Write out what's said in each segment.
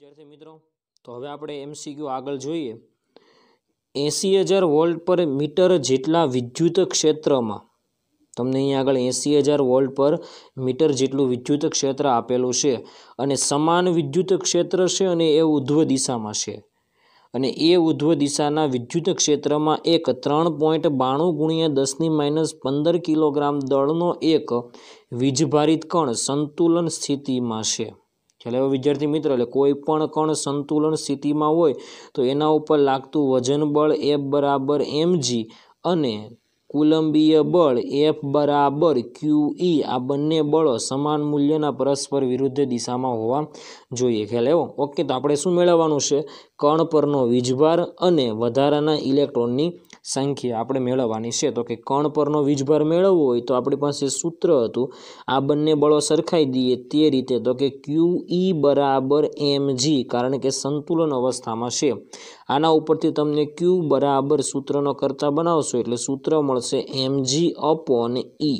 વિદ્યાર્થી મિત્રો તો હવે આપણે એમસીક્યુ આગળ જોઈએ એંસી હજાર વોલ્ટ પર મીટર જેટલા વિદ્યુત ક્ષેત્રમાં તમને અહીં આગળ એંસી હજાર વોલ્ટ પર મીટર જેટલું વિદ્યુત ક્ષેત્ર આપેલું છે અને સમાન વિદ્યુત ક્ષેત્ર છે અને એ ઉધ્વ દિશામાં છે અને એ ઉધ્વ દિશાના વિદ્યુત ક્ષેત્રમાં એક ત્રણ પોઈન્ટ બાણું ગુણ્યા દસની માઇનસ પંદર કિલોગ્રામ દળનો એક વીજભારિત કણ સંતુલન સ્થિતિમાં છે એટલે હવે વિદ્યાર્થી મિત્ર એટલે કોઈ પણ કણ સંતુલન સ્થિતિમાં હોય તો એના ઉપર લાગતું વજન બળ એફ બરાબર એમજી અને કુલંબીય બળ એફ બરાબર ક્યુઈ e આ બંને બળો સમાન મૂલ્યના પરસ્પર વિરુદ્ધ દિશામાં હોવા જોઈએ ખ્યાલ એવો ઓકે તો આપણે શું મેળવવાનું છે કણ પરનો વીજભાર અને વધારાના ઇલેક્ટ્રોનની સંખ્યા આપણે મેળવવાની છે તો કે કણ પરનો વીજભાર મેળવવો હોય તો આપણી પાસે સૂત્ર હતું આ બંને બળો સરખાઈ દઈએ તે રીતે તો કે ક્યુઈ e બરાબર એમજી કારણ કે સંતુલન અવસ્થામાં છે આના ઉપરથી તમને ક્યુ બરાબર સૂત્રનો કરતા બનાવશો એટલે સૂત્ર મળશે એમજી અપોન ઈ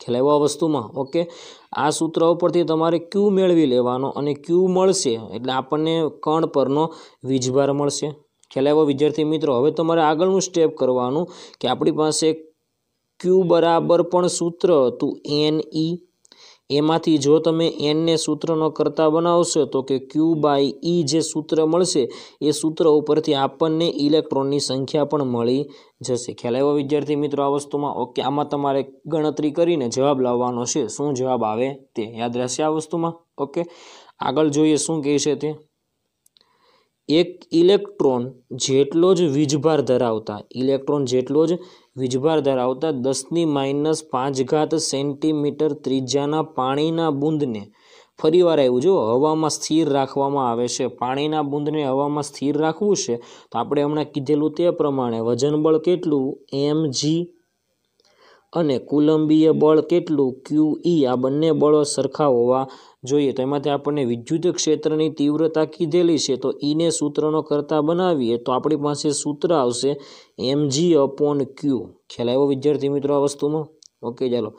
ખ્યાલ આવ્યો આ વસ્તુમાં ઓકે આ સૂત્ર ઉપરથી તમારે ક્યુ મેળવી લેવાનો અને ક્યુ મળશે એટલે આપણને કણ પરનો વીજભાર મળશે ખેલાવવા વિદ્યાર્થી મિત્રો હવે તમારે આગળનું સ્ટેપ કરવાનું કે આપણી પાસે ક્યુ બરાબર પણ સૂત્ર હતું એન ઈ e એમાંથી જો તમે એનને સૂત્રનો કરતા બનાવશો તો કે ક્યુ બાય ઈ જે સૂત્ર મળશે એ સૂત્ર ઉપરથી આપણને ઇલેક્ટ્રોનની સંખ્યા પણ મળી જશે ખ્યાલ આવ્યો વિદ્યાર્થી મિત્રો આ વસ્તુમાં ઓકે આમાં તમારે ગણતરી કરીને જવાબ લાવવાનો છે શું જવાબ આવે તે યાદ રહેશે આ વસ્તુમાં ઓકે આગળ જોઈએ શું કહે છે તે એક ઇલેક્ટ્રોન જેટલો જ વીજભાર ધરાવતા ઇલેક્ટ્રોન જેટલો જ વીજભાર ધરાવતા દસની માઇનસ પાંચ ઘાત સેન્ટીમીટર ત્રિજ્યાના પાણીના બૂંદને ફરી વાર આવ્યું જો હવામાં સ્થિર રાખવામાં આવે છે પાણીના બુંદને હવામાં સ્થિર રાખવું છે તો આપણે હમણાં કીધેલું તે પ્રમાણે વજનબળ કેટલું એમ જી અને કુલંબીય બળ કેટલું ક્યુ ઈ આ બંને બળો સરખા હોવા જોઈએ તો એમાંથી આપણને વિદ્યુત ક્ષેત્રની તીવ્રતા કીધેલી છે તો ઈને સૂત્રનો કરતાં બનાવીએ તો આપણી પાસે સૂત્ર આવશે એમજી અપોન ક્યુ ખ્યાલ આવ્યો વિદ્યાર્થી મિત્રો આ વસ્તુમાં ઓકે ચાલો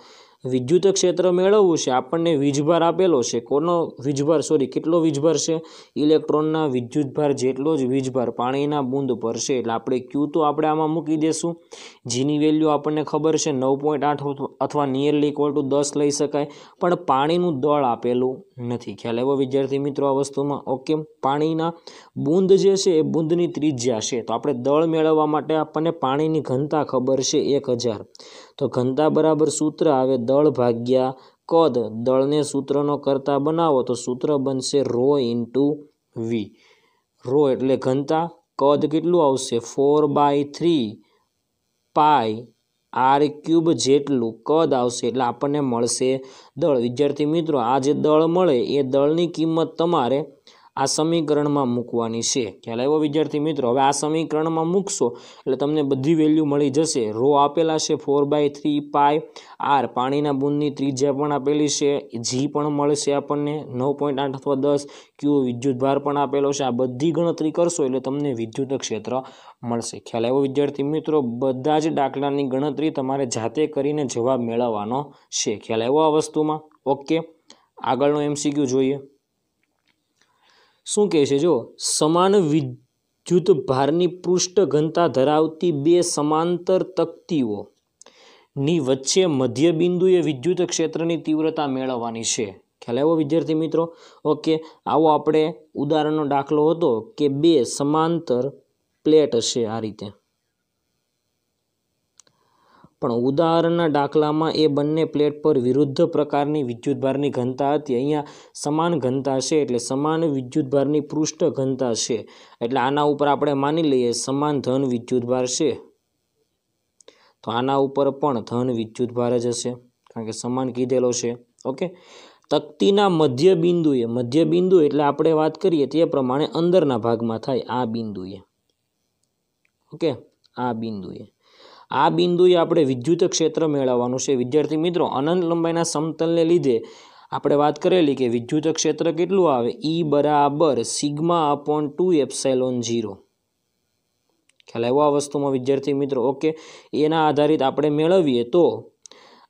વિદ્યુત ક્ષેત્ર મેળવવું છે આપણને વીજભાર આપેલો છે કોનો વીજભાર સોરી કેટલો વીજભાર છે ઇલેક્ટ્રોનના વિદ્યુતભાર જેટલો જ વીજભાર પાણીના બૂંદ પર છે એટલે આપણે ક્યુ તો આપણે આમાં મૂકી દઈશું જેની વેલ્યુ આપણને ખબર છે નવ પોઈન્ટ આઠ અથવા નિયરલી ઇક્વલ ટુ દસ લઈ શકાય પણ પાણીનું દળ આપેલું નથી ખ્યાલ એવો વિદ્યાર્થી મિત્રો આ વસ્તુમાં ઓકે પાણીના બુંદ જે છે એ બુંદની ત્રિજ્યા છે તો આપણે દળ મેળવવા માટે આપણને પાણીની ઘનતા ખબર છે એક હજાર તો ઘનતા બરાબર સૂત્ર આવે દળ ભાગ્યા કદ દળને સૂત્રનો કરતા બનાવો તો સૂત્ર બનશે રો ઇન્ટુ વી રો એટલે ઘનતા કદ કેટલું આવશે four by three pi r cube જેટલું કદ આવશે એટલે આપણને મળશે દળ વિદ્યાર્થી મિત્રો આ જે દળ મળે એ દળની કિંમત તમારે આ સમીકરણમાં મૂકવાની છે ખ્યાલ આવ્યો વિદ્યાર્થી મિત્રો હવે આ સમીકરણમાં મૂકશો એટલે તમને બધી વેલ્યુ મળી જશે રો આપેલા છે four by three pi r પાણીના બુંદની ત્રિજ્યા પણ આપેલી છે જી પણ મળશે આપણને નવ પોઈન્ટ આઠ અથવા દસ ક્યુ વિદ્યુત ભાર પણ આપેલો છે આ બધી ગણતરી કરશો એટલે તમને વિદ્યુત ક્ષેત્ર મળશે ખ્યાલ આવ્યો વિદ્યાર્થી મિત્રો બધા જ દાખલાની ગણતરી તમારે જાતે કરીને જવાબ મેળવવાનો છે ખ્યાલ આવ્યો આ વસ્તુમાં ઓકે આગળનો એમસીક્યુ જોઈએ શું કહે છે જો સમાન વિદ્યુત ભારની પૃષ્ઠ ઘનતા ધરાવતી બે સમાંતર તકતીઓ ની વચ્ચે મધ્ય બિંદુએ વિદ્યુત ક્ષેત્રની તીવ્રતા મેળવવાની છે ખ્યાલ આવ્યો વિદ્યાર્થી મિત્રો ઓકે આવો આપણે ઉદાહરણનો દાખલો હતો કે બે સમાંતર પ્લેટ હશે આ રીતે પણ ઉદાહરણના દાખલામાં એ બંને પ્લેટ પર વિરુદ્ધ પ્રકારની વિદ્યુતભારની ઘનતા હતી અહીંયા સમાન ઘનતા છે એટલે સમાન વિદ્યુતભારની પૃષ્ઠ ઘનતા છે એટલે આના ઉપર આપણે માની લઈએ સમાન ધન વિદ્યુતભાર છે તો આના ઉપર પણ ધન વિદ્યુતભાર જ હશે કારણ કે સમાન કીધેલો છે ઓકે તકતીના મધ્ય બિંદુએ મધ્ય બિંદુ એટલે આપણે વાત કરીએ તે પ્રમાણે અંદરના ભાગમાં થાય આ બિંદુએ ઓકે આ બિંદુએ આ બિંદુએ આપણે વિદ્યુત ક્ષેત્ર મેળવવાનું છે વિદ્યાર્થી મિત્રો અનંત લંબાઈના સમતલને લીધે આપણે વાત કરેલી કે વિદ્યુત ક્ષેત્ર કેટલું આવે ઈ e બરાબર sigma upon two epsilon zero ખ્યાલ આવ્યો આ વસ્તુમાં વિદ્યાર્થી મિત્રો ઓકે એના આધારિત આપણે મેળવીએ તો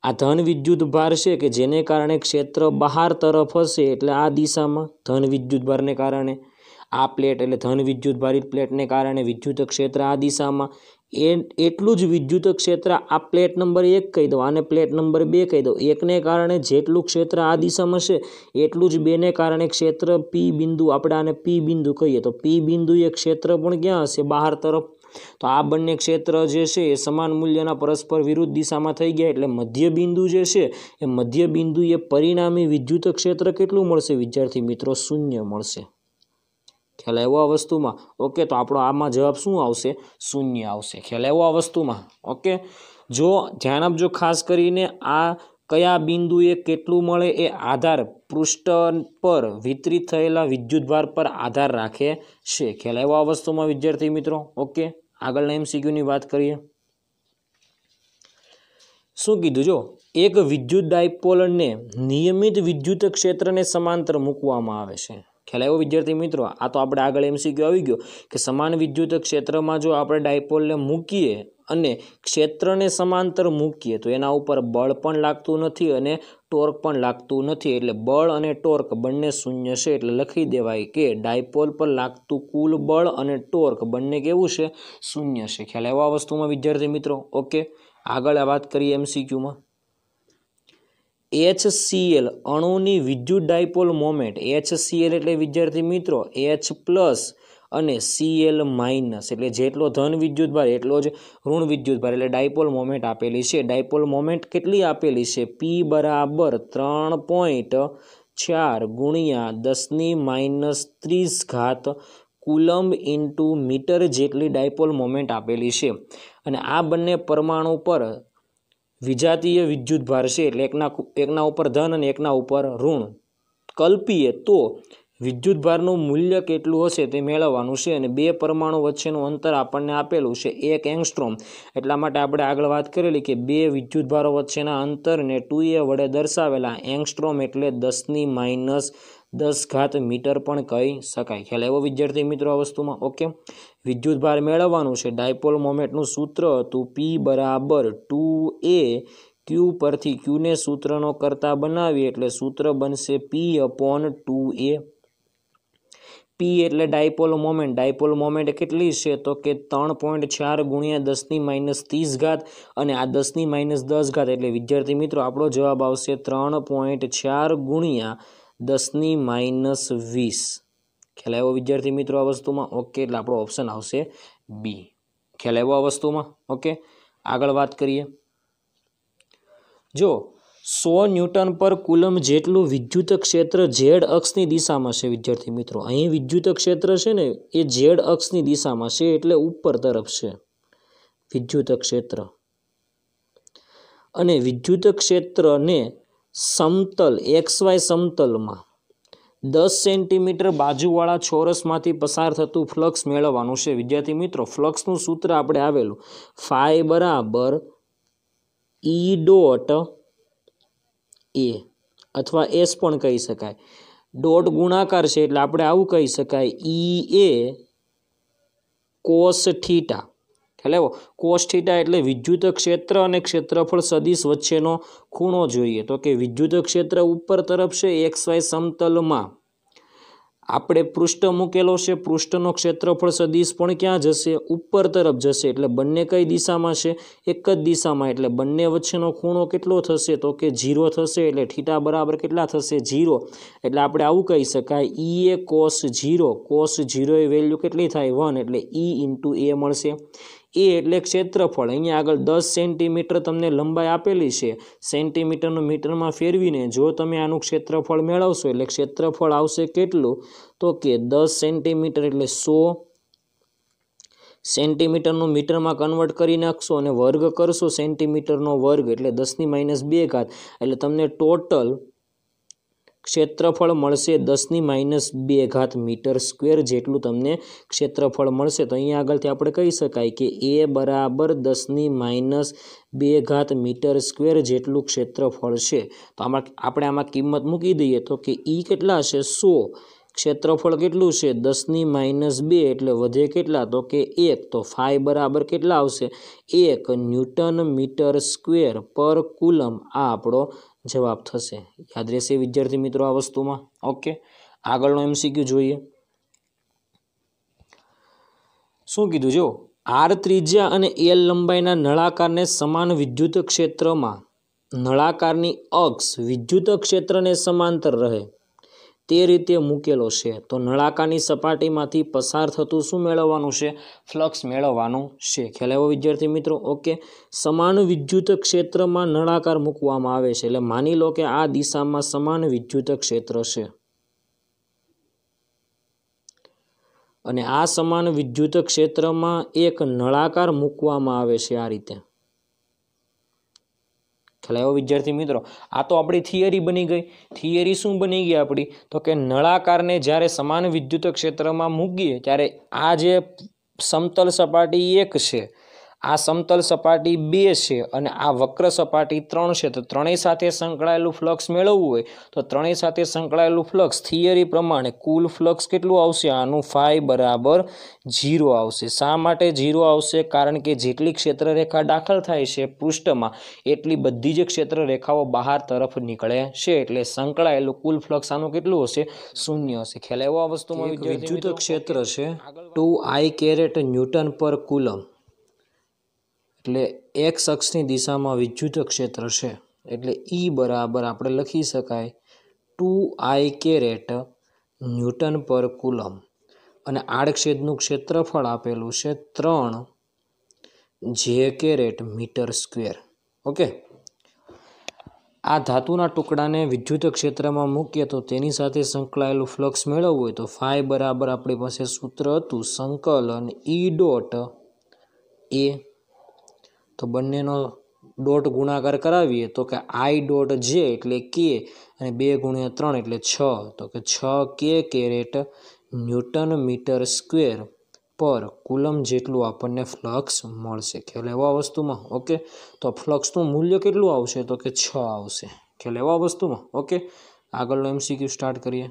આ ધન વિદ્યુત ભાર છે કે જેને કારણે ક્ષેત્ર બહાર તરફ હશે એટલે આ દિશામાં ધન વિદ્યુત ભારને કારણે આ પ્લેટ એટલે ધન વિદ્યુત ભારિત પ્લેટને કારણે વિદ્યુત ક્ષેત્ર આ દિશામાં એ એટલું જ વિદ્યુત ક્ષેત્ર આ પ્લેટ નંબર એક કહી દઉં આને પ્લેટ નંબર બે કહી દો એકને કારણે જેટલું ક્ષેત્ર આ દિશામાં હશે એટલું જ બેને કારણે ક્ષેત્ર પી બિંદુ આપણે આને પી બિંદુ કહીએ તો પી બિંદુ એ ક્ષેત્ર પણ ક્યાં હશે બહાર તરફ તો આ બંને ક્ષેત્ર જે છે એ સમાન મૂલ્યના પરસ્પર વિરુદ્ધ દિશામાં થઈ ગયા એટલે મધ્ય બિંદુ જે છે એ મધ્ય બિંદુ એ પરિણામી વિદ્યુત ક્ષેત્ર કેટલું મળશે વિદ્યાર્થી મિત્રો શૂન્ય મળશે ખ્યાલ આવ્યો આ વસ્તુમાં ઓકે તો આપણો આમાં જવાબ શું આવશે શૂન્ય આવશે ખ્યાલ આવ્યો આ વસ્તુમાં ઓકે જો ધ્યાન આપજો ખાસ કરીને આ કયા બિંદુએ કેટલું મળે એ આધાર પૃષ્ઠ પર વિતરિત થયેલા વિદ્યુતભાર પર આધાર રાખે છે ખ્યાલ આવ્યો આ વસ્તુમાં વિદ્યાર્થી મિત્રો ઓકે આગળના એમસીક્યુની વાત કરીએ શું કીધું જો એક વિદ્યુત ડાયપોલને નિયમિત વિદ્યુત ક્ષેત્રને સમાંતર મૂકવામાં આવે છે ખ્યાલ આવ્યો વિદ્યાર્થી મિત્રો આ તો આપણે આગળ એમસીક્યુ આવી ગયો કે સમાન વિદ્યુત ક્ષેત્રમાં જો આપણે ડાયપોલને મૂકીએ અને ક્ષેત્રને સમાંતર મૂકીએ તો એના ઉપર બળ પણ લાગતું નથી અને ટોર્ક પણ લાગતું નથી એટલે બળ અને ટોર્ક બંને શૂન્ય છે એટલે લખી દેવાય કે ડાયપોલ પર લાગતું કુલ બળ અને ટોર્ક બંને કેવું છે શૂન્ય છે ખ્યાલ આવ્યો આ વસ્તુમાં વિદ્યાર્થી મિત્રો ઓકે આગળ વાત કરીએ એમસીક્યુમાં એચ સીએલ અણુની વિદ્યુત ડાયપોલ મોમેન્ટ એચ સીએલ એટલે વિદ્યાર્થી મિત્રો એચ પ્લસ અને સીએલ માઇનસ એટલે જેટલો ધન વિદ્યુતભાર એટલો જ ઋણ વિદ્યુતભાર એટલે ડાયપોલ મોમેન્ટ આપેલી છે ડાયપોલ મોમેન્ટ કેટલી આપેલી છે પી બરાબર ત્રણ પોઈન્ટ ચાર ગુણ્યા દસની માઇનસ ત્રીસ ઘાત કુલમ્બ ઇન્ટુ મીટર જેટલી ડાયપોલ મોમેન્ટ આપેલી છે અને આ બંને પરમાણુ પર વિજાતીય વિદ્યુતભાર છે એટલે એકના એકના ઉપર ધન અને એકના ઉપર ઋણ કલ્પીએ તો વિદ્યુત ભારનું મૂલ્ય કેટલું હશે તે મેળવવાનું છે અને બે પરમાણુ વચ્ચેનું અંતર આપણને આપેલું છે એક એંગસ્ટ્રોમ એટલા માટે આપણે આગળ વાત કરેલી કે બે વિદ્યુત ભારો વચ્ચેના અંતરને ટુ એ વડે દર્શાવેલા એંગસ્ટ્રોમ એટલે દસની માઇનસ દસ ઘાત મીટર પણ કહી શકાય ખ્યાલ એવો વિદ્યાર્થી મિત્રો આ વસ્તુમાં ઓકે વિદ્યુતભાર મેળવવાનું છે ડાયપોલ મોમેન્ટનું સૂત્ર હતું પી બરાબર ટુ એ ક્યુ પરથી ક્યુને સૂત્રનો કરતા બનાવીએ એટલે સૂત્ર બનશે પી અપોન ટુ એ પી એટલે ડાયપોલ મોમેન્ટ ડાયપોલ મોમેન્ટ કેટલી છે તો કે ત્રણ પોઈન્ટ ચાર ગુણ્યા દસની માઇનસ ત્રીસ ઘાત અને આ દસની માઇનસ દસ ઘાત એટલે વિદ્યાર્થી મિત્રો આપણો જવાબ આવશે ત્રણ પોઈન્ટ ચાર ગુણ્યા દસની માઇનસ વીસ ખ્યાલ આવ્યો વિદ્યાર્થી મિત્રો આ વસ્તુમાં ઓકે એટલે આપણો ઓપ્શન આવશે બી ખ્યાલ આવ્યો આ વસ્તુમાં ઓકે આગળ વાત કરીએ જો સો ન્યૂટન પર કુલમ જેટલું વિદ્યુત ક્ષેત્ર ઝેડ અક્ષની દિશામાં છે વિદ્યાર્થી મિત્રો અહીં વિદ્યુત ક્ષેત્ર છે ને એ ઝેડ અક્ષની દિશામાં છે એટલે ઉપર તરફ છે વિદ્યુત ક્ષેત્ર અને વિદ્યુત ક્ષેત્રને સમતલ એક્સ વાય સમતલમાં દસ સેન્ટીમીટર બાજુવાળા ચોરસમાંથી પસાર થતું ફ્લક્સ મેળવવાનું છે વિદ્યાર્થી મિત્રો ફ્લક્સનું સૂત્ર આપણે આવેલું ફાય બરાબર ઈ ડોટ એ અથવા એસ પણ કહી શકાય ડોટ ગુણાકાર છે એટલે આપણે આવું કહી શકાય ઈ એ કોસ થીટા ખ્યાલ આવ્યો કોસ એટલે વિદ્યુત ક્ષેત્ર અને ક્ષેત્રફળ સદીશ વચ્ચેનો ખૂણો જોઈએ તો કે વિદ્યુત ક્ષેત્ર ઉપર તરફ છે એક્સ વાય સમતલમાં આપણે પૃષ્ઠ મૂકેલો છે પૃષ્ઠનો ક્ષેત્રફળ સદીશ પણ ક્યાં જશે ઉપર તરફ જશે એટલે બંને કઈ દિશામાં છે એક જ દિશામાં એટલે બંને વચ્ચેનો ખૂણો કેટલો થશે તો કે ઝીરો થશે એટલે ઠીટા બરાબર કેટલા થશે ઝીરો એટલે આપણે આવું કહી શકાય E e A cos zero cos zero એ વેલ્યુ કેટલી થાય વન એટલે ઈ ઇન્ટુ એ મળશે એ એટલે ક્ષેત્રફળ અહીંયા આગળ દસ સેન્ટીમીટર તમને લંબાઈ આપેલી છે સેન્ટીમીટરનું મીટરમાં ફેરવીને જો તમે આનું ક્ષેત્રફળ મેળવશો એટલે ક્ષેત્રફળ આવશે કેટલું તો કે દસ સેન્ટીમીટર એટલે સો સેન્ટીમીટરનું મીટરમાં કન્વર્ટ કરી નાખશો અને વર્ગ કરશો સેન્ટીમીટરનો વર્ગ એટલે દસની માઇનસ બે ઘાત એટલે તમને ટોટલ ક્ષેત્રફળ મળશે દસની માઇનસ બે ઘાત મીટર સ્ક્વેર જેટલું તમને ક્ષેત્રફળ મળશે તો અહીંયા આગળથી આપણે કહી શકાય કે એ બરાબર દસની માઇનસ બે ઘાત મીટર સ્ક્વેર જેટલું ક્ષેત્રફળ છે તો આમાં આપણે આમાં કિંમત મૂકી દઈએ તો કે ઈ કેટલા હશે સો ક્ષેત્રફળ કેટલું છે દસની માઇનસ બે એટલે વધે કેટલા તો કે એક તો ફાઈ બરાબર કેટલા આવશે એક ન્યૂટન મીટર સ્ક્વેર પર કુલમ આ આપણો જવાબ થશે યાદ રહેશે વિદ્યાર્થી મિત્રો આ વસ્તુમાં ઓકે આગળનો એમસીક્યુ જોઈએ શું કીધું જો આર ત્રિજ્યા અને એલ લંબાઈના નળાકારને સમાન વિદ્યુત ક્ષેત્રમાં નળાકારની અક્ષ વિદ્યુત ક્ષેત્રને સમાંતર રહે તે રીતે મૂકેલો છે તો નળાકારની સપાટીમાંથી પસાર થતું શું મેળવવાનું છે ફ્લક્સ મેળવવાનું છે ખેલાવો વિદ્યાર્થી મિત્રો ઓકે સમાન વિદ્યુત ક્ષેત્રમાં નળાકાર મૂકવામાં આવે છે એટલે માની લો કે આ દિશામાં સમાન વિદ્યુત ક્ષેત્ર છે અને આ સમાન વિદ્યુત ક્ષેત્રમાં એક નળાકાર મૂકવામાં આવે છે આ રીતે ખ્યાલ આવ્યો વિદ્યાર્થી મિત્રો આ તો આપણી થિયરી બની ગઈ થિયરી શું બની ગઈ આપણી તો કે નળાકારને જ્યારે સમાન વિદ્યુત ક્ષેત્રમાં મૂકીએ ત્યારે આ જે સમતલ સપાટી એક છે આ સમતલ સપાટી બે છે અને આ વક્ર સપાટી ત્રણ છે તો ત્રણેય સાથે સંકળાયેલું ફ્લક્સ મેળવવું હોય તો ત્રણેય સાથે સંકળાયેલું ફ્લક્સ થિયરી પ્રમાણે કુલ ફ્લક્સ કેટલું આવશે આનું ફાઈ બરાબર ઝીરો આવશે શા માટે ઝીરો આવશે કારણ કે જેટલી ક્ષેત્રરેખા દાખલ થાય છે પૃષ્ઠમાં એટલી બધી જ ક્ષેત્રરેખાઓ બહાર તરફ નીકળે છે એટલે સંકળાયેલું કુલ ફ્લક્સ આનું કેટલું હશે શૂન્ય હશે ખ્યાલ એવો આ વસ્તુમાં વિદ્યુત ક્ષેત્ર છે ટુ આઈ કેરેટ ન્યૂટન પર કુલમ એટલે એક અક્ષની દિશામાં વિદ્યુત ક્ષેત્ર છે એટલે ઈ e બરાબર આપણે લખી શકાય ટુ આઈ કેરેટ ન્યૂટન પર કુલમ અને આડક્ષેદનું ક્ષેત્રફળ આપેલું છે ત્રણ જે કેરેટ મીટર સ્ક્વેર ઓકે આ ધાતુના ટુકડાને વિદ્યુત ક્ષેત્રમાં મૂકીએ તો તેની સાથે સંકળાયેલું ફ્લક્સ મેળવવું હોય તો ફાઈ બરાબર આપણી પાસે સૂત્ર હતું સંકલન ઈ ડોટ એ તો બંનેનો ડોટ ગુણાકાર કરાવીએ તો કે આઈ ડોટ જે એટલે કે અને બે ગુણ્યા ત્રણ એટલે છ તો કે છ K caret newton metre square પર કુલમ જેટલું આપણને ફ્લક્સ મળશે ખ્યાલ એવા વસ્તુમાં ઓકે તો ફ્લક્સનું મૂલ્ય કેટલું આવશે તો કે છ આવશે ખ્યાલ એવા વસ્તુમાં ઓકે આગળનો એમસીક્યુ સ્ટાર્ટ કરીએ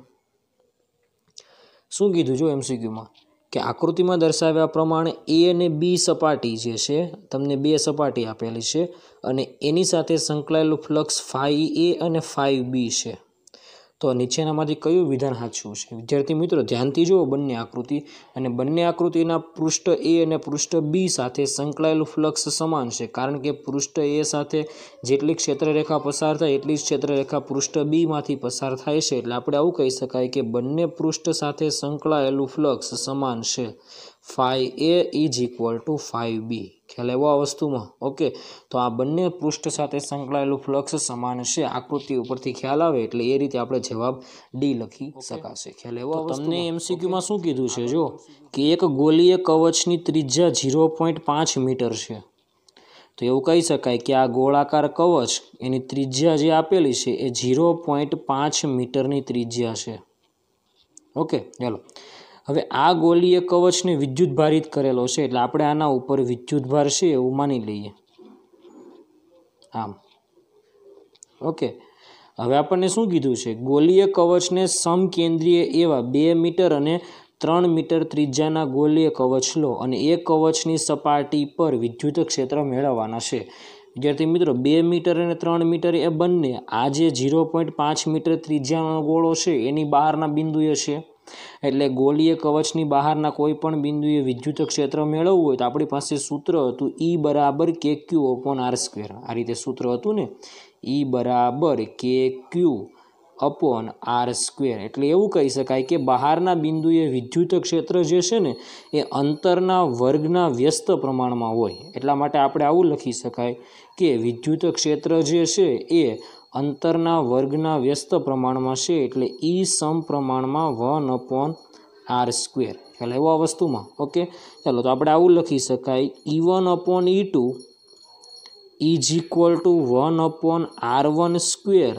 શું કીધું જો એમસીક્યુમાં કે આકૃતિમાં દર્શાવ્યા પ્રમાણે એ અને બી સપાટી જે છે તમને બે સપાટી આપેલી છે અને એની સાથે સંકળાયેલું ફ્લક્સ ફાઈ એ અને ફાઈ બી છે તો નીચેનામાંથી કયું વિધાન સાચું છે વિદ્યાર્થી મિત્રો ધ્યાનથી જુઓ બંને આકૃતિ અને બંને આકૃતિના પૃષ્ઠ એ અને પૃષ્ઠ બી સાથે સંકળાયેલું ફ્લક્સ સમાન છે કારણ કે પૃષ્ઠ એ સાથે જેટલી ક્ષેત્રરેખા પસાર થાય એટલી જ ક્ષેત્રરેખા પૃષ્ઠ બીમાંથી પસાર થાય છે એટલે આપણે આવું કહી શકાય કે બંને પૃષ્ઠ સાથે સંકળાયેલું ફ્લક્સ સમાન છે phi A is equal to five B ખ્યાલ આવ્યો આ વસ્તુમાં ઓકે તો આ બંને પૃષ્ઠ સાથે સંકળાયેલું ફ્લક્ષ સમાન છે આકૃતિ ઉપરથી ખ્યાલ આવે એટલે એ રીતે આપણે જવાબ ડી લખી શકાશે ખ્યાલ આવ્યો તમને એમસીક્યુમાં શું કીધું છે જો કે એક ગોલીય કવચની ત્રિજ્યા ઝીરો પોઈન્ટ પાંચ મીટર છે તો એવું કહી શકાય કે આ ગોળાકાર કવચ એની ત્રિજ્યા જે આપેલી છે એ ઝીરો પોઈન્ટ પાંચ મીટરની ત્રિજ્યા છે ઓકે ચાલો હવે આ ગોલીય કવચને વિદ્યુત ભારિત કરેલો છે એટલે આપણે આના ઉપર વિદ્યુત ભાર છે એવું માની લઈએ આમ ઓકે હવે આપણને શું કીધું છે ગોલીય કવચને સમકેન્દ્રીય એવા બે મીટર અને ત્રણ મીટર ત્રિજ્યાના ગોલીય કવચ લો અને એ કવચની સપાટી પર વિદ્યુત ક્ષેત્ર મેળવવાના છે વિદ્યાર્થી મિત્રો બે મીટર અને ત્રણ મીટર એ બંને આ જે ઝીરો પોઈન્ટ પાંચ મીટર ત્રિજ્યાનો ગોળો છે એની બહારના બિંદુએ છે એટલે ગોલીય કવચની બહારના કોઈ પણ બિંદુએ વિદ્યુત ક્ષેત્ર મેળવવું હોય તો આપણી પાસે સૂત્ર હતું ઈ e બરાબર કે ક્યુ અપોન આર સ્ક્વેર આ રીતે સૂત્ર હતું ને ઈ e બરાબર કે ક્યુ અપોન આર સ્ક્વેર એટલે એવું કહી શકાય કે બહારના બિંદુએ વિદ્યુત ક્ષેત્ર જે છે ને એ અંતરના વર્ગના વ્યસ્ત પ્રમાણમાં હોય એટલા માટે આપણે આવું લખી શકાય કે વિદ્યુત ક્ષેત્ર જે છે એ અંતરના વર્ગના વ્યસ્ત પ્રમાણમાં છે એટલે ઈ સમ પ્રમાણમાં વન અપોન આર સ્ક્વેર એટલે એવા વસ્તુમાં ઓકે ચાલો તો આપણે આવું લખી શકાય E one upon E two is equal to one upon r one square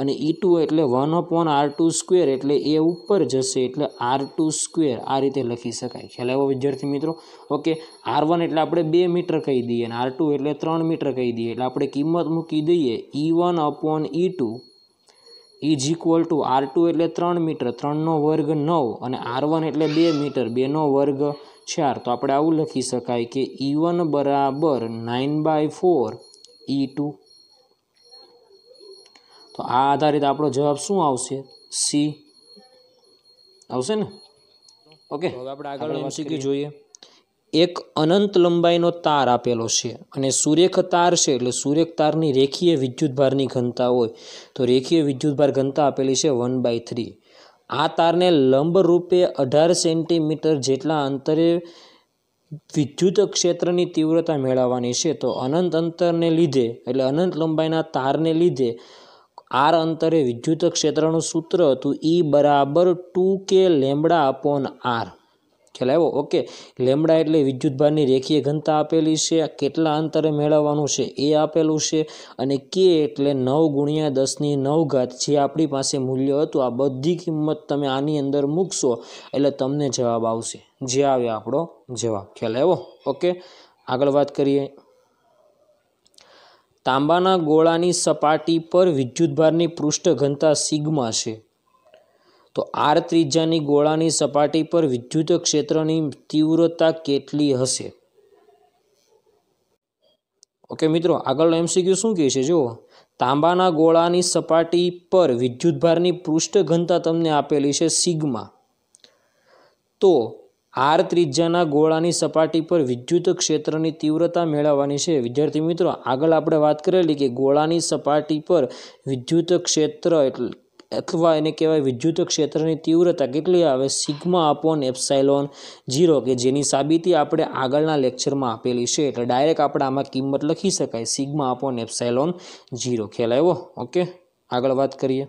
અને ઈ e ટુ એટલે one upon r two square એટલે એ ઉપર જશે એટલે આર ટુ સ્ક્વેર આ રીતે લખી શકાય ખ્યાલ આવ્યો વિદ્યાર્થી મિત્રો ઓકે આર વન એટલે આપણે બે મીટર કહી દઈએ અને આર ટુ એટલે ત્રણ મીટર કહી દઈએ એટલે આપણે કિંમત મૂકી દઈએ E one upon E two is equal to r two એટલે ત્રણ મીટર ત્રણનો વર્ગ નવ અને આર વન એટલે બે મીટર બેનો વર્ગ ચાર તો આપણે આવું લખી શકાય કે ઈ e વન બરાબર nine by four E two તો આ આધારિત આપણો જવાબ શું આવશે સી આવશે ને ઓકે આગળ જોઈએ એક અનંત લંબાઈનો તાર આપેલો છે અને સુરેખ તાર છે એટલે સુરેખ તારની રેખીય વિદ્યુતભારની ઘનતા હોય તો રેખીય વિદ્યુતભાર ઘનતા આપેલી છે વન બાય થ્રી આ તારને લંબરૂપે અઢાર સેન્ટીમીટર જેટલા અંતરે વિદ્યુત ક્ષેત્રની તીવ્રતા મેળવવાની છે તો અનંત અંતરને લીધે એટલે અનંત લંબાઈના તારને લીધે આર અંતરે વિદ્યુત ક્ષેત્રનું સૂત્ર હતું ઈ બરાબર ટુ કે લેમડા અપોન આર ખ્યાલ આવ્યો ઓકે લેમડા એટલે વિદ્યુતભારની રેખીય ઘનતા આપેલી છે કેટલા અંતરે મેળવવાનું છે એ આપેલું છે અને કે એટલે નવ ગુણ્યા દસની નવ ઘાત જે આપણી પાસે મૂલ્ય હતું આ બધી કિંમત તમે આની અંદર મૂકશો એટલે તમને જવાબ આવશે જે આવે આપણો જવાબ ખ્યાલ આવ્યો ઓકે આગળ વાત કરીએ તાંબાના ગોળાની સપાટી પર વિદ્યુતભારની પૃષ્ઠ ઘનતા સિગ્મા છે તો આર ત્રિજ્યાની ગોળાની સપાટી પર વિદ્યુત ક્ષેત્રની તીવ્રતા કેટલી હશે ઓકે મિત્રો આગળનો એમસીક્યુ શું કહે છે જુઓ તાંબાના ગોળાની સપાટી પર વિદ્યુતભારની પૃષ્ઠ ઘનતા તમને આપેલી છે સિગ્મા તો આર ત્રિજ્યાના ગોળાની સપાટી પર વિદ્યુત ક્ષેત્રની તીવ્રતા મેળવવાની છે વિદ્યાર્થી મિત્રો આગળ આપણે વાત કરેલી કે ગોળાની સપાટી પર વિદ્યુત ક્ષેત્ર એટલે અથવા એને કહેવાય વિદ્યુત ક્ષેત્રની તીવ્રતા કેટલી આવે સિગ્મા અપોન એપ્સાઇલોન ઝીરો કે જેની સાબિતી આપણે આગળના લેક્ચરમાં આપેલી છે એટલે ડાયરેક્ટ આપણે આમાં કિંમત લખી શકાય સિગ્મા અપોન એપ્સાઇલોન ઝીરો ખ્યાલ આવ્યો ઓકે આગળ વાત કરીએ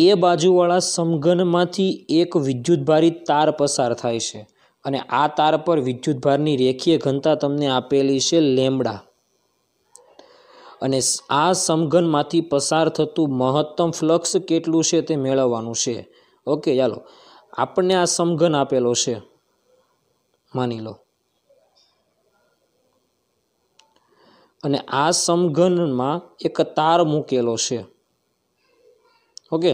એ બાજુવાળા સમઘનમાંથી એક વિદ્યુતભારી તાર પસાર થાય છે અને આ તાર પર વિદ્યુતભારની રેખીય ઘનતા તમને આપેલી છે લેમડા અને આ સમઘનમાંથી પસાર થતું મહત્તમ ફ્લક્સ કેટલું છે તે મેળવવાનું છે ઓકે ચાલો આપણને આ સમઘન આપેલો છે માની લો અને આ સમઘનમાં એક તાર મૂકેલો છે ઓકે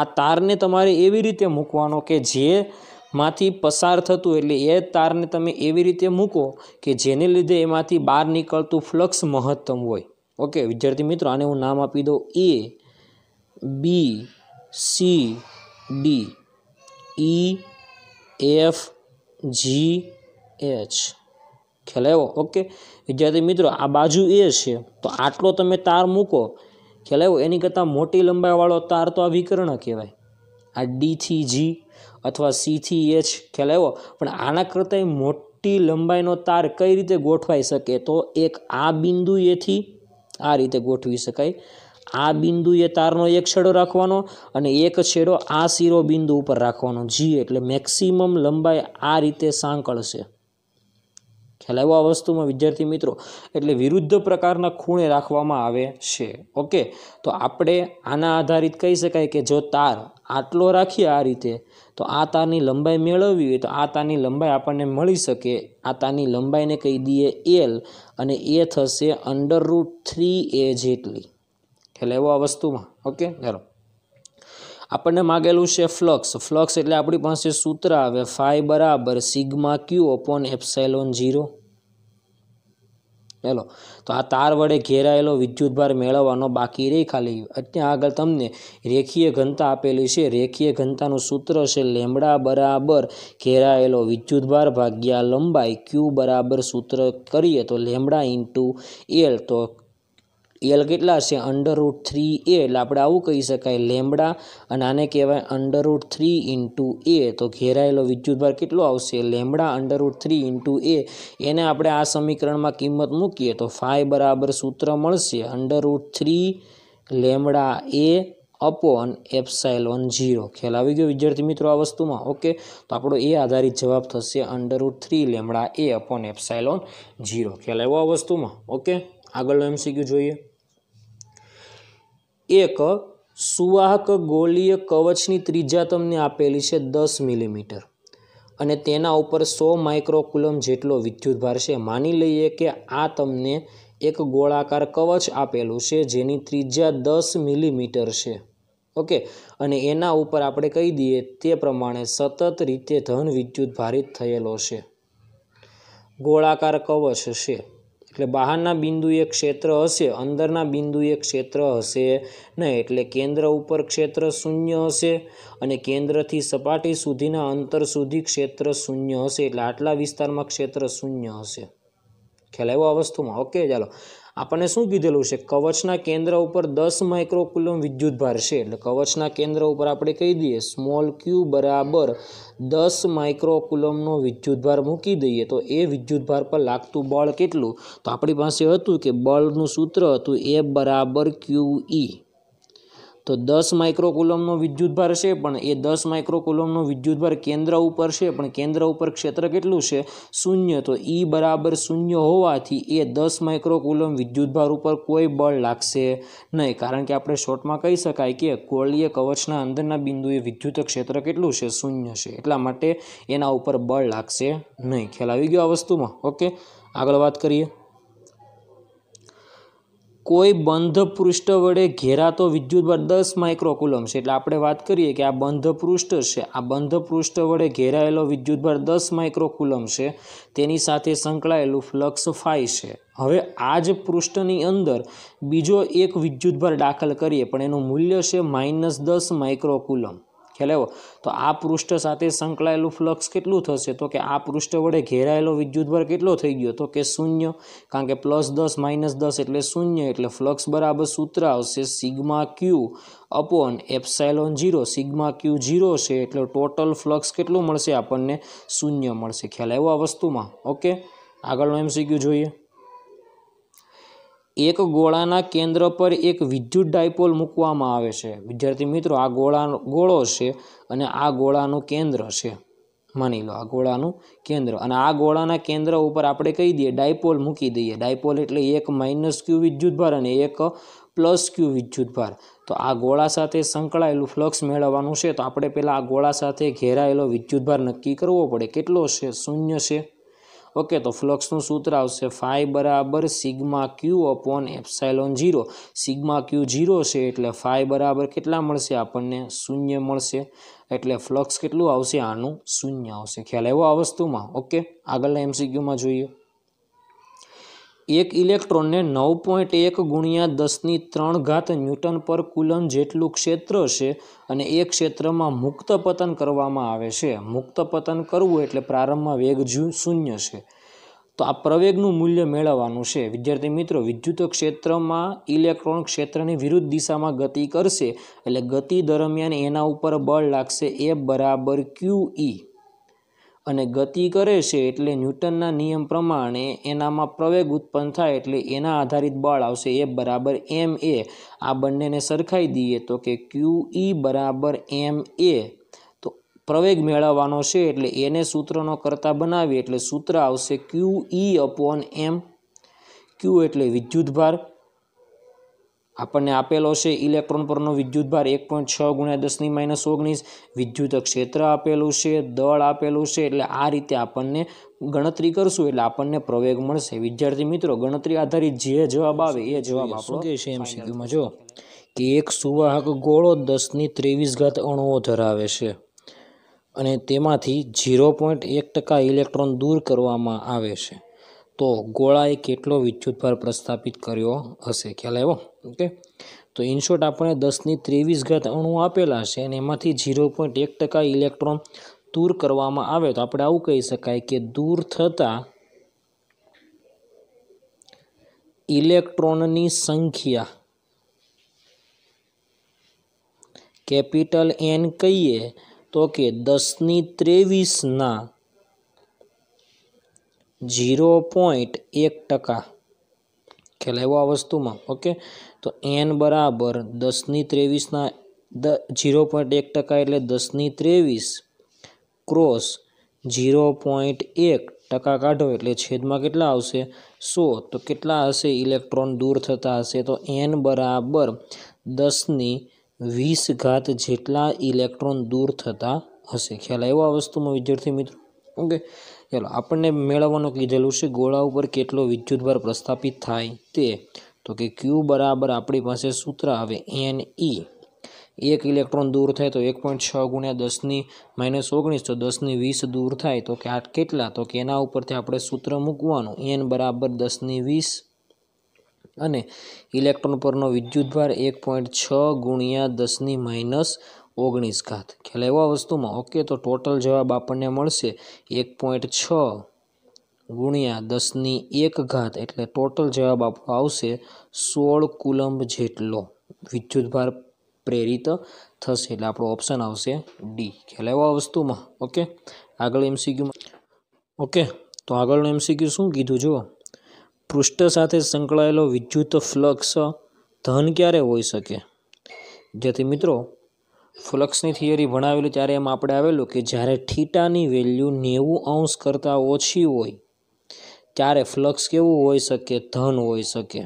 આ તારને તમારે એવી રીતે મૂકવાનો કે જેમાંથી પસાર થતું એટલે એ તારને તમે એવી રીતે મૂકો કે જેને લીધે એમાંથી બહાર નીકળતું ફ્લક્સ મહત્તમ હોય ઓકે વિદ્યાર્થી મિત્રો આને હું નામ આપી દઉં A B C D E F G H ખ્યાલ આવ્યો ઓકે વિદ્યાર્થી મિત્રો આ બાજુ એ છે તો આટલો તમે તાર મૂકો ખ્યાલ આવ્યો એની કરતાં મોટી લંબાઈવાળો તાર તો આ વિકર્ણ કહેવાય આ ડીથી જી અથવા સીથી એચ ખ્યાલ આવ્યો પણ આના કરતાંય મોટી લંબાઈનો તાર કઈ રીતે ગોઠવાઈ શકે તો એક આ બિંદુ એથી આ રીતે ગોઠવી શકાય આ બિંદુએ તારનો એક છેડો રાખવાનો અને એક છેડો આ શિરો બિંદુ ઉપર રાખવાનો જી એટલે મેક્સિમમ લંબાઈ આ રીતે સાંકળશે ખ્યાલ એવા વસ્તુમાં વિદ્યાર્થી મિત્રો એટલે વિરુદ્ધ પ્રકારના ખૂણે રાખવામાં આવે છે ઓકે તો આપણે આના આધારિત કહી શકાય કે જો તાર આટલો રાખીએ આ રીતે તો આ તારની લંબાઈ મેળવવી હોય તો આ તારની લંબાઈ આપણને મળી શકે આ તારની લંબાઈને કહી દઈએ એલ અને એ થશે અંડર રૂટ થ્રી એ જેટલી એટલે એવો આ વસ્તુમાં ઓકે ચાલો આપણને માગેલું છે ફ્લક્સ ફ્લક્સ એટલે આપણી પાસે સૂત્ર આવે ફાઈ બરાબર sigma q upon epsilon zero hello તો આ તાર વડે ઘેરાયેલો વિદ્યુતભાર મેળવવાનો બાકી રહી ખાલી અત્યાં આગળ તમને રેખીય ઘનતા આપેલી છે રેખીય ઘનતાનું સૂત્ર છે લેમડા બરાબર ઘેરાયેલો વિદ્યુતભાર ભાગ્યા લંબાઈ ક્યુ બરાબર સૂત્ર કરીએ તો લેમડા ઇન્ટુ એલ તો એલ કેટલા છે અંડરરૂટ થ્રી એ એટલે આપણે આવું કહી શકાય લેમડા અને આને કહેવાય અંડરરૂટ થ્રી ઇન્ટુ એ તો ઘેરાયેલો વિદ્યુતભાર કેટલો આવશે lambda under root three into A એને આપણે આ સમીકરણમાં કિંમત મૂકીએ તો ફાઈ બરાબર સૂત્ર મળશે under root three lambda A upon epsilon zero ખ્યાલ આવી ગયો વિદ્યાર્થી મિત્રો આ વસ્તુમાં ઓકે તો આપણો એ આધારિત જવાબ થશે under root three lambda A upon epsilon zero ખ્યાલ આવ્યો આ વસ્તુમાં ઓકે આગળનું એમસીક્યુ જોઈએ એક સુવાહક ગોલીય કવચની ત્રિજ્યા તમને આપેલી છે દસ મિલીમીટર અને તેના ઉપર સો માઇક્રોકુલમ જેટલો વિદ્યુત ભાર છે માની લઈએ કે આ તમને એક ગોળાકાર કવચ આપેલું છે જેની ત્રિજ્યા દસ મિલીમીટર છે ઓકે અને એના ઉપર આપણે કહી દઈએ તે પ્રમાણે સતત રીતે ધન વિદ્યુત ભારિત થયેલો છે ગોળાકાર કવચ છે એટલે બહારના બિંદુએ ક્ષેત્ર હશે અંદરના બિંદુએ ક્ષેત્ર હશે નહીં એટલે કેન્દ્ર ઉપર ક્ષેત્ર શૂન્ય હશે અને કેન્દ્રથી સપાટી સુધીના અંતર સુધી ક્ષેત્ર શૂન્ય હશે એટલે આટલા વિસ્તારમાં ક્ષેત્ર શૂન્ય હશે ખ્યાલ આવ્યો આ વસ્તુમાં ઓકે ચાલો આપણને શું કીધેલું છે કવચના કેન્દ્ર ઉપર દસ માઇક્રોકુલમ વિદ્યુતભાર છે એટલે કવચના કેન્દ્ર ઉપર આપણે કહી દઈએ સ્મોલ ક્યુ બરાબર દસ માઇક્રોકુલમનો વિદ્યુતભાર મૂકી દઈએ તો એ વિદ્યુતભાર પર લાગતું બળ કેટલું તો આપણી પાસે હતું કે બળનું સૂત્ર હતું એ બરાબર ક્યુ ઈ તો દસ માઇક્રોકુલમનો વિદ્યુતભાર છે પણ એ દસ માઇક્રોકુલમનો વિદ્યુતભાર કેન્દ્ર ઉપર છે પણ કેન્દ્ર ઉપર ક્ષેત્ર કેટલું છે શૂન્ય તો ઈ e બરાબર શૂન્ય હોવાથી એ દસ માઇક્રોકુલમ વિદ્યુતભાર ઉપર કોઈ બળ લાગશે નહીં કારણ કે આપણે શોર્ટમાં કહી શકાય કે કોળીય કવચના અંદરના બિંદુએ વિદ્યુત ક્ષેત્ર કેટલું છે શૂન્ય છે એટલા માટે એના ઉપર બળ લાગશે નહીં ખ્યાલ આવી ગયો આ વસ્તુમાં ઓકે આગળ વાત કરીએ કોઈ બંધ પૃષ્ઠ વડે ઘેરાતો વિદ્યુતભાર દસ માઇક્રોકુલમ છે એટલે આપણે વાત કરીએ કે આ બંધ પૃષ્ઠ છે આ બંધ પૃષ્ઠ વડે ઘેરાયેલો વિદ્યુતભાર દસ માઇક્રોકુલમ છે તેની સાથે સંકળાયેલું ફ્લક્સ ફાઈ છે હવે આ જ પૃષ્ઠની અંદર બીજો એક વિદ્યુતભાર દાખલ કરીએ પણ એનું મૂલ્ય છે માઇનસ દસ માઇક્રોકુલમ ખ્યાલ આવ્યો તો આ પૃષ્ઠ સાથે સંકળાયેલું ફ્લક્સ કેટલું થશે તો કે આ પૃષ્ઠ વડે ઘેરાયેલો વિદ્યુતભાર કેટલો થઈ ગયો તો કે શૂન્ય કારણ કે પ્લસ દસ માઇનસ દસ એટલે શૂન્ય એટલે ફ્લક્સ બરાબર સૂત્ર આવશે sigma q upon epsilon zero sigma q zero છે એટલે ટોટલ ફ્લક્સ કેટલું મળશે આપણને શૂન્ય મળશે ખ્યાલ આવ્યો આ વસ્તુમાં ઓકે આગળનો એમસીક્યુ જોઈએ એક ગોળાના કેન્દ્ર પર એક વિદ્યુત ડાયપોલ મૂકવામાં આવે છે વિદ્યાર્થી મિત્રો આ ગોળા ગોળો છે અને આ ગોળાનું કેન્દ્ર છે માની લો આ ગોળાનું કેન્દ્ર અને આ ગોળાના કેન્દ્ર ઉપર આપણે કહી દઈએ ડાયપોલ મૂકી દઈએ ડાયપોલ એટલે એક માઇનસ ક્યુ વિદ્યુતભાર અને એક પ્લસ ક્યુ વિદ્યુતભાર તો આ ગોળા સાથે સંકળાયેલું ફ્લક્સ મેળવવાનું છે તો આપણે પહેલાં આ ગોળા સાથે ઘેરાયેલો વિદ્યુતભાર નક્કી કરવો પડે કેટલો છે શૂન્ય છે ઓકે તો ફ્લક્સનું સૂત્ર આવશે ફાઈ બરાબર sigma q upon epsilon zero sigma q zero છે એટલે ફાઈ બરાબર કેટલા મળશે આપણને શૂન્ય મળશે એટલે ફ્લક્સ કેટલું આવશે આનું શૂન્ય આવશે ખ્યાલ આવ્યો આ વસ્તુમાં ઓકે આગળના એમસીક્યુમાં જોઈએ એક ઇલેક્ટ્રોનને નવ પોઈન્ટ એક ગુણ્યા દસની ત્રણ ઘાત ન્યૂટન પર કુલમ જેટલું ક્ષેત્ર છે અને એ ક્ષેત્રમાં મુક્ત પતન કરવામાં આવે છે મુક્ત પતન કરવું એટલે પ્રારંભમાં વેગ શૂન્ય છે તો આ પ્રવેગનું મૂલ્ય મેળવવાનું છે વિદ્યાર્થી મિત્રો વિદ્યુત ક્ષેત્રમાં ઇલેક્ટ્રોન ક્ષેત્રની વિરુદ્ધ દિશામાં ગતિ કરશે એટલે ગતિ દરમિયાન એના ઉપર બળ લાગશે એ બરાબર ક્યુ ઈ અને ગતિ કરે છે એટલે ન્યૂટનના નિયમ પ્રમાણે એનામાં પ્રવેગ ઉત્પન્ન થાય એટલે એના આધારિત બળ આવશે એ બરાબર એમ એ આ બંનેને સરખાઈ દઈએ તો કે ક્યુ ઈ બરાબર એમ એ તો પ્રવેગ મેળવવાનો છે એટલે એને સૂત્રનો કરતા બનાવીએ એટલે સૂત્ર આવશે ક્યુ ઈ અપોન એમ ક્યુ એટલે વિદ્યુત ભાર આપણને આપેલો છે ઇલેક્ટ્રોન પરનો વિદ્યુત ભાર એક પોઈન્ટ છ ગુણ્યા દસની માઇનસ ઓગણીસ વિદ્યુત ક્ષેત્ર આપેલું છે દળ આપેલું છે એટલે આ રીતે આપણને ગણતરી કરશું એટલે આપણને પ્રવેગ મળશે વિદ્યાર્થી મિત્રો ગણતરી આધારિત જે જવાબ આવે એ જવાબ આપણો જે છે એમસીક્યુમાં જો કે એક સુવાહક ગોળો દસની ત્રેવીસ ઘાત અણુઓ ધરાવે છે અને તેમાંથી ઝીરો પોઈન્ટ એક ટકા ઇલેક્ટ્રોન દૂર કરવામાં આવે છે તો ગોળાએ કેટલો વિદ્યુતભાર પ્રસ્થાપિત કર્યો હશે ખ્યાલ આવ્યો ઓકે તો ઇનશોર્ટ આપણે દસની ત્રેવીસ ઘાત અણુ આપેલા છે અને એમાંથી ઝીરો પોઈન્ટ એક ટકા ઇલેક્ટ્રોન દૂર કરવામાં આવે તો આપણે આવું કહી શકાય કે દૂર થતાં ઇલેક્ટ્રોનની સંખ્યા કેપિટલ એન કહીએ તો કે દસની ત્રેવીસના જીરો પોઈન્ટ એક ટકા ખ્યાલ આવ્યો આ વસ્તુમાં ઓકે તો એન બરાબર દસની ત્રેવીસના દ જીરો પોઈન્ટ એક ટકા એટલે દસની ત્રેવીસ ક્રોસ જીરો પોઈન્ટ એક ટકા કાઢો એટલે છેદમાં કેટલા આવશે સો તો કેટલા હશે ઇલેક્ટ્રોન દૂર થતા હશે તો એન બરાબર દસની વીસ ઘાત જેટલા ઇલેક્ટ્રોન દૂર થતા હશે ખ્યાલ આવ્યો આ વસ્તુમાં વિદ્યાર્થી મિત્રો ઓકે ચાલો આપણને મેળવવાનું કીધેલું છે ગોળા ઉપર કેટલો વિદ્યુતભાર પ્રસ્થાપિત થાય તે તો કે ક્યુ બરાબર આપણી પાસે સૂત્ર આવે એન ઈ e. એક ઇલેક્ટ્રોન દૂર થાય તો એક પોઈન્ટ છ ગુણ્યા દસની માઇનસ ઓગણીસ તો દસની વીસ દૂર થાય તો કે આ કેટલા તો કે એના ઉપરથી આપણે સૂત્ર મૂકવાનું એન બરાબર દસની વીસ અને ઇલેક્ટ્રોન પરનો વિદ્યુતભાર એક પોઈન્ટ છ ગુણ્યા દસની માઇનસ ઓગણીસ ઘાત ખ્યાલ એવા વસ્તુમાં ઓકે તો ટોટલ જવાબ આપણને મળશે એક પોઈન્ટ છ ગુણ્યા દસની એક ઘાત એટલે ટોટલ જવાબ આપણો આવશે સોળ કુલંબ જેટલો વિદ્યુતભાર પ્રેરિત થશે એટલે આપણો ઓપ્શન આવશે ડી ખ્યાલ એવા વસ્તુમાં ઓકે આગળ એમસીક્યુમાં ઓકે તો આગળનું એમસીક્યુ શું કીધું જુઓ પૃષ્ઠ સાથે સંકળાયેલો વિદ્યુત ફ્લક્સ ધન ક્યારે હોઈ શકે જેથી મિત્રો ફ્લક્સની થિયરી ભણાવેલી ત્યારે એમ આપણે આવેલું કે જ્યારે ઠીટાની વેલ્યુ નેવું અંશ કરતાં ઓછી હોય ત્યારે ફ્લક્સ કેવું હોઈ શકે ધન હોઈ શકે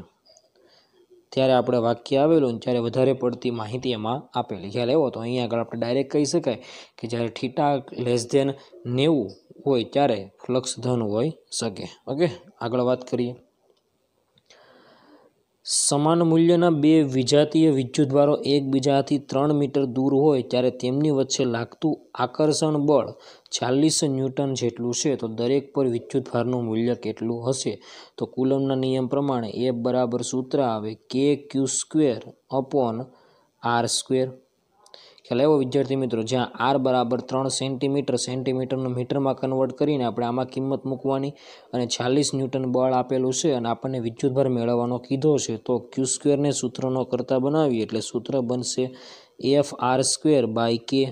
ત્યારે આપણે વાક્ય આવેલું ત્યારે વધારે પડતી માહિતી એમાં આપેલી ખ્યાલ એવો તો અહીંયા આગળ આપણે ડાયરેક્ટ કહી શકાય કે જ્યારે ઠીટા લેસ ધેન નેવું હોય ત્યારે ફ્લક્સ ધન હોઈ શકે ઓકે આગળ વાત કરીએ સમાન મૂલ્યના બે વિજાતીય વિદ્યુતભારો એકબીજાથી ત્રણ મીટર દૂર હોય ત્યારે તેમની વચ્ચે લાગતું આકર્ષણ બળ ચાલીસ ન્યૂટન જેટલું છે તો દરેક પર વિદ્યુતભારનું મૂલ્ય કેટલું હશે તો કુલમના નિયમ પ્રમાણે એ બરાબર સૂત્ર આવે કે q square upon r square ખ્યાલ એવો વિદ્યાર્થી મિત્રો જ્યાં આર બરાબર ત્રણ સેન્ટીમીટર સેન્ટીમીટરનો મીટરમાં કન્વર્ટ કરીને આપણે આમાં કિંમત મૂકવાની અને ચાલીસ ન્યૂટન બળ આપેલું છે અને આપણને વિદ્યુતભાર મેળવવાનો કીધો છે તો ક્યુ સ્ક્વેરને સૂત્રનો કરતા બનાવીએ એટલે સૂત્ર બનશે એફ આર સ્ક્વેર બાય કે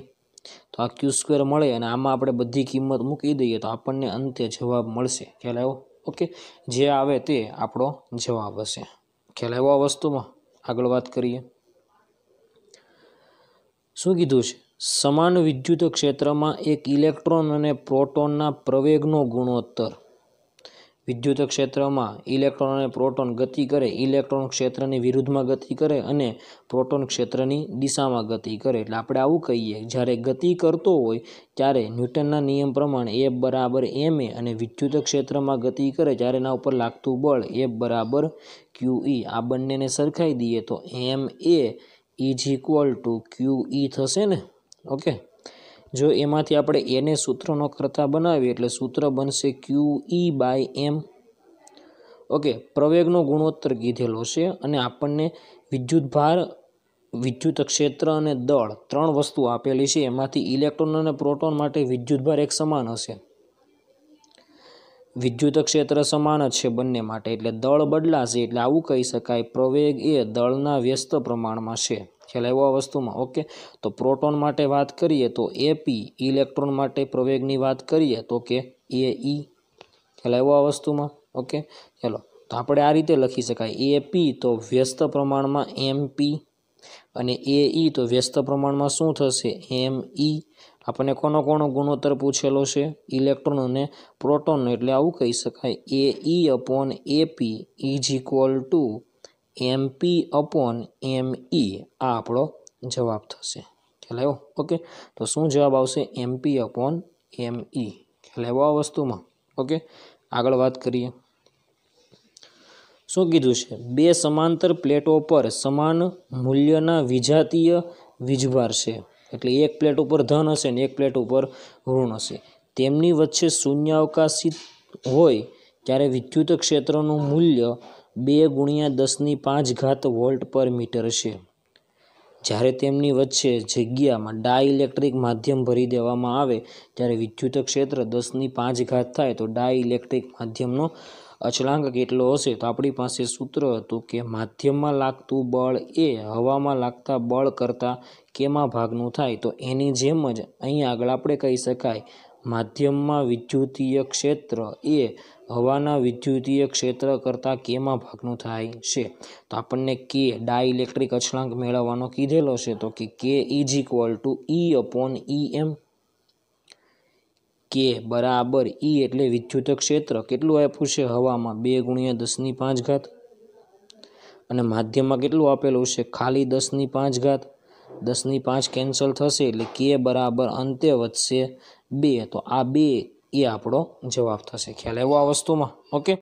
તો આ ક્યુ સ્ક્વેર મળે અને આમાં આપણે બધી કિંમત મૂકી દઈએ તો આપણને અંતે જવાબ મળશે ખ્યાલ આવ્યો ઓકે જે આવે તે આપણો જવાબ હશે ખ્યાલ આવ્યો આ વસ્તુમાં આગળ વાત કરીએ શું કીધું છે સમાન વિદ્યુત ક્ષેત્રમાં એક ઇલેક્ટ્રોન અને પ્રોટોનના પ્રવેગનો ગુણોત્તર વિદ્યુત ક્ષેત્રમાં ઇલેક્ટ્રોન અને પ્રોટોન ગતિ કરે ઇલેક્ટ્રોન ક્ષેત્રની વિરુદ્ધમાં ગતિ કરે અને પ્રોટોન ક્ષેત્રની દિશામાં ગતિ કરે એટલે આપણે આવું કહીએ જ્યારે ગતિ કરતો હોય ત્યારે ન્યૂટનના નિયમ પ્રમાણે એ બરાબર એમ એ અને વિદ્યુત ક્ષેત્રમાં ગતિ કરે જ્યારે એના ઉપર લાગતું બળ એ બરાબર ક્યુ ઈ e. આ બંનેને સરખાઈ દઈએ તો M A is equal to q E થશે ને ઓકે જો એમાંથી આપણે એને સૂત્રનો કરતા બનાવીએ એટલે સૂત્ર બનશે ક્યુ ઈ બાય એમ ઓકે પ્રવેગનો ગુણોત્તર કીધેલો છે અને આપણને વિદ્યુતભાર વિદ્યુત ક્ષેત્ર અને દળ ત્રણ વસ્તુ આપેલી છે એમાંથી ઇલેક્ટ્રોન અને પ્રોટોન માટે વિદ્યુતભાર એક સમાન હશે વિદ્યુત ક્ષેત્ર સમાન જ છે બંને માટે એટલે દળ બદલાશે એટલે આવું કહી શકાય પ્રવેગ એ દળના વ્યસ્ત પ્રમાણમાં છે ખ્યાલ આવ્યો વસ્તુમાં ઓકે તો પ્રોટોન માટે વાત કરીએ તો એપી ઇલેક્ટ્રોન માટે પ્રવેગની વાત કરીએ તો કે એ ઈ ખ્યાલ આવ્યો વસ્તુમાં ઓકે ચાલો તો આપણે આ રીતે લખી શકાય એપી તો વ્યસ્ત પ્રમાણમાં એમપી અને એ ઈ તો વ્યસ્ત પ્રમાણમાં શું થશે એમ ઈ આપણને કોનો કોનો ગુણોત્તર પૂછેલો છે ઇલેક્ટ્રોન અને પ્રોટોન એટલે આવું કહી શકાય A E upon AP is equal to M P upon M E આ આપણો જવાબ થશે ખ્યાલ આવ્યો ઓકે તો શું જવાબ આવશે એમપી અપોન એમ ઈ ખ્યાલ આ વસ્તુમાં ઓકે આગળ વાત કરીએ શું કીધું છે બે સમાંતર પ્લેટો પર સમાન મૂલ્યના વિજાતીય વીજભાર છે એટલે એક પ્લેટ ઉપર ધન હશે ને એક પ્લેટ ઉપર ઋણ હશે તેમની વચ્ચે શૂન્યાવકાશિત હોય ત્યારે વિદ્યુત ક્ષેત્રનું મૂલ્ય બે ગુણ્યા દસની પાંચ ઘાત વોલ્ટ પર મીટર છે જ્યારે તેમની વચ્ચે જગ્યામાં ડાઇલેક્ટ્રિક માધ્યમ ભરી દેવામાં આવે ત્યારે વિદ્યુત ક્ષેત્ર દસની પાંચ ઘાત થાય તો ડાઇલેક્ટ્રિક માધ્યમનો અચળાંક કેટલો હશે તો આપણી પાસે સૂત્ર હતું કે માધ્યમમાં લાગતું બળ એ હવામાં લાગતા બળ કરતાં કેમાં ભાગનું થાય તો એની જેમ જ અહીં આગળ આપણે કહી શકાય માધ્યમમાં વિદ્યુતીય ક્ષેત્ર એ હવાના વિદ્યુતીય ક્ષેત્ર કરતાં કેમાં ભાગનું થાય છે તો આપણને કે ડાઇલેક્ટ્રિક અચળાંક મેળવવાનો કીધેલો છે તો કે K is equal to E upon E M K બરાબર ઈ એટલે વિદ્યુત ક્ષેત્ર કેટલું આપ્યું છે હવામાં બે ગુણ્યા દસની પાંચ ઘાત અને માધ્યમમાં કેટલું આપેલું છે ખાલી દસની પાંચ ઘાત દસની પાંચ કેન્સલ થશે એટલે કે બરાબર અંતે વધશે બે તો આ બે એ આપણો જવાબ થશે ખ્યાલ એવો આ વસ્તુમાં ઓકે